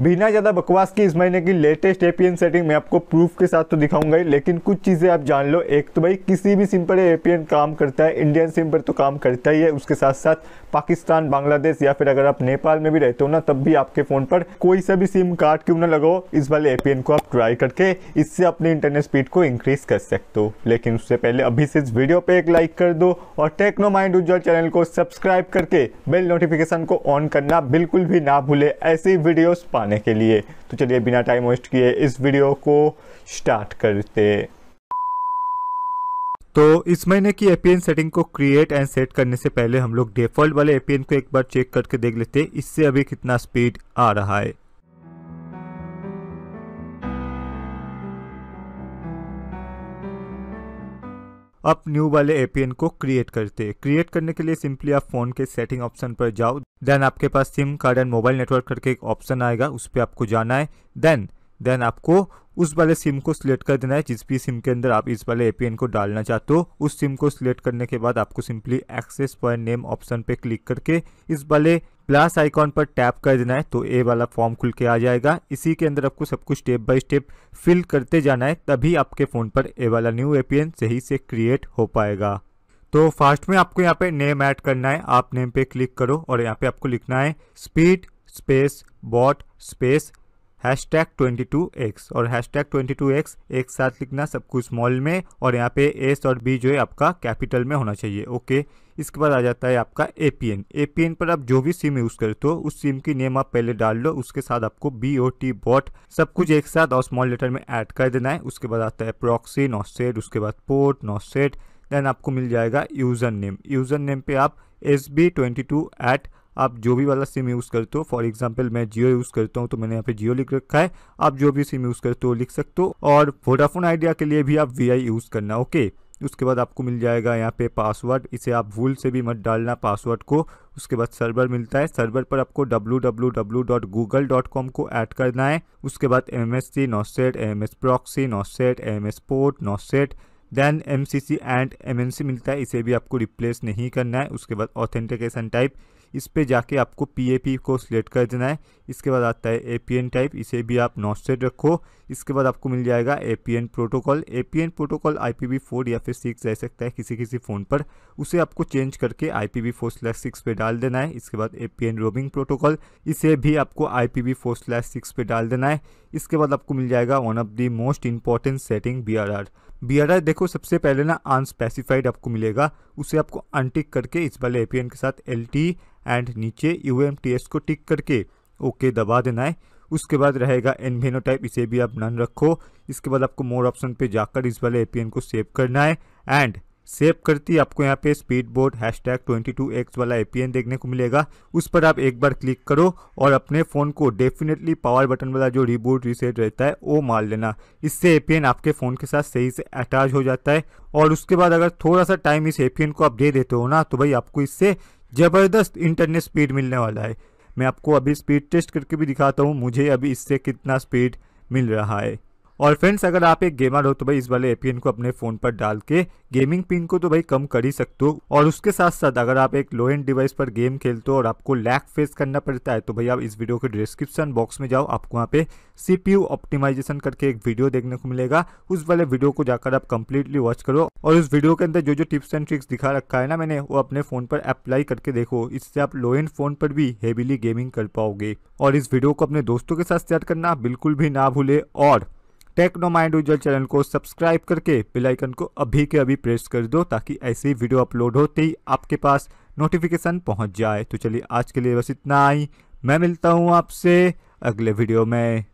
बिना ज़्यादा बकवास के इस महीने की लेटेस्ट एपीएन सेटिंग मैं आपको प्रूफ के साथ तो दिखाऊंगा ही लेकिन कुछ चीज़ें आप जान लो एक तो भाई किसी भी सिम पर एपीएन काम करता है इंडियन सिम पर तो काम करता ही है उसके साथ साथ पाकिस्तान बांग्लादेश या फिर अगर आप नेपाल में भी रहते हो ना तब भी आपके फ़ोन पर कोई सा भी सिम कार्ड क्यों ना लगाओ इस वाले ए को आप ट्राई करके इससे अपनी इंटरनेट स्पीड को इंक्रीज़ कर सकते हो लेकिन उससे पहले अभी से इस वीडियो पर एक लाइक कर दो और टेक्नो माइंड उज्जवल चैनल को सब्सक्राइब करके बेल नोटिफिकेशन को ऑन करना बिल्कुल भी ना भूले ऐसी वीडियोज़ पाने के लिए तो चलिए बिना टाइम वेस्ट किए इस वीडियो को स्टार्ट करते तो इस महीने की एपीएन सेटिंग को क्रिएट एंड सेट करने से पहले हम लोग डिफॉल्ट वाले एपीएन को एक बार चेक करके देख लेते हैं इससे अभी कितना स्पीड आ रहा है आप न्यू वाले एपीएन को क्रिएट करते हैं क्रिएट करने के लिए सिंपली आप फोन के सेटिंग ऑप्शन पर जाओ देन आपके पास SIM card and mobile network करके एक ऑप्शन आएगा उस पर आपको जाना है देन देन आपको उस वाले सिम को सिलेक्ट कर देना है जिस भी सिम के अंदर आप इस वाले एपीएन को डालना चाहते हो उस सिम को सिलेक्ट करने के बाद आपको सिंपली एक्सेस पर नेम ऑप्शन पे क्लिक करके इस वाले प्लस आइकॉन पर टैप कर देना है तो ए वाला फॉर्म खुल के आ जाएगा इसी के अंदर आपको सब कुछ स्टेप बाय स्टेप फिल करते जाना है तभी आपके फ़ोन पर ए वाला न्यू एपीएन सही से क्रिएट हो पाएगा तो फास्ट में आपको यहाँ पे नेम ऐड करना है आप नेम पे क्लिक करो और यहाँ पे आपको लिखना है speed space bot space hash tag twenty two X और hash tag twenty two X एक साथ लिखना सब कुछ स्मॉल में और यहाँ पे एस और बी जो है आपका कैपिटल में होना चाहिए ओके इसके बाद आ जाता है आपका A P N A P N पर आप जो भी सिम यूज़ करते हो उस सिम की नेम आप पहले डाल लो उसके साथ आपको बी ओ टी बॉट सब कुछ एक साथ और स्मॉल लेटर में ऐड कर देना है उसके बाद आता है प्रॉक्सी नॉसेट उसके बाद पोर्ट नॉसेट देन आपको मिल जाएगा यूज़र नेम यूज़र नेम पे आप S B twenty two eight आप जो भी वाला सिम यूज़ करते हो फॉर एग्जाम्पल मैं जियो यूज़ करता हूँ तो मैंने यहाँ पे जियो लिख रखा है आप जो भी सिम यूज़ करते हो लिख सकते हो और वोडाफोन आइडिया के लिए भी आप वी यूज़ करना ओके उसके बाद आपको मिल जाएगा यहाँ पे पासवर्ड इसे आप भूल से भी मत डालना पासवर्ड को उसके बाद सर्वर मिलता है सर्वर पर आपको www.google.com को ऐड करना है उसके बाद M S C set M S proxy set M S port set then M C C and M N C मिलता है इसे भी आपको रिप्लेस नहीं करना है उसके बाद ऑथेंटिकेशन टाइप इस पर जाके आपको पी को सिलेक्ट कर देना है इसके बाद आता है ए टाइप इसे भी आप नॉस्टेड रखो इसके बाद आपको मिल जाएगा ए प्रोटोकॉल ए प्रोटोकॉल आई या फिर सिक्स रह सकता है किसी किसी फ़ोन पर उसे आपको चेंज करके आई पी स्लैश सिक्स पर डाल देना है इसके बाद ए रोमिंग प्रोटोकॉल इसे भी आपको आई पी स्लैश सिक्स पर डाल देना है इसके बाद आपको मिल जाएगा one of the most important setting B B देखो सबसे पहले ना अनस्पेसिफाइड आपको मिलेगा उसे आपको अनटिक करके इस वाले ए के साथ एल एंड नीचे यू को टिक करके ओके दबा देना है उसके बाद रहेगा एनभेनो टाइप इसे भी आप नन रखो इसके बाद आपको मोर ऑप्शन पे जाकर इस वाले एपीएन को सेव करना है एंड सेव करती आपको यहाँ पे speed board hash tag twenty two X वाला एपीएन देखने को मिलेगा उस पर आप एक बार क्लिक करो और अपने फ़ोन को डेफिनेटली पावर बटन वाला जो रिबूट रीसेट रहता है वो मार लेना इससे एपीएन आपके फ़ोन के साथ सही से अटैच हो जाता है और उसके बाद अगर थोड़ा सा टाइम इस एपीएन को आप दे देते हो ना तो भाई आपको इससे ज़बरदस्त इंटरनेट स्पीड मिलने वाला है मैं आपको अभी स्पीड टेस्ट करके भी दिखाता हूँ मुझे अभी इससे कितना स्पीड मिल रहा है और फ्रेंड्स अगर आप एक गेमर हो तो भाई इस वाले एपीएन को अपने फोन पर डाल के गेमिंग पिन को तो भाई कम कर ही सकते हो और उसके साथ साथ अगर आप एक लो एंड डिवाइस पर गेम खेलते हो और आपको लैग फेस करना पड़ता है तो भाई आप इस वीडियो के डिस्क्रिप्शन बॉक्स में जाओ आपको वहाँ पे सीपीयू ऑप्टिमाइजेशन करके एक वीडियो देखने को मिलेगा उस वाले वीडियो को जाकर आप कम्प्लीटली वॉच करो और उस वीडियो के अंदर जो जो टिप्स एंड ट्रिक्स दिखा रखा है ना मैंने वो अपने फोन पर अप्लाई करके देखो इससे आप लो एंड फोन पर भी हेविली गेमिंग कर पाओगे और इस वीडियो को अपने दोस्तों के साथ शेयर करना बिल्कुल भी ना भूले और टेक्नो माइंड उज्जवल चैनल को सब्सक्राइब करके बेल आइकन को अभी के अभी प्रेस कर दो ताकि ऐसी वीडियो अपलोड होते ही आपके पास नोटिफिकेशन पहुंच जाए तो चलिए आज के लिए बस इतना ही मैं मिलता हूं आपसे अगले वीडियो में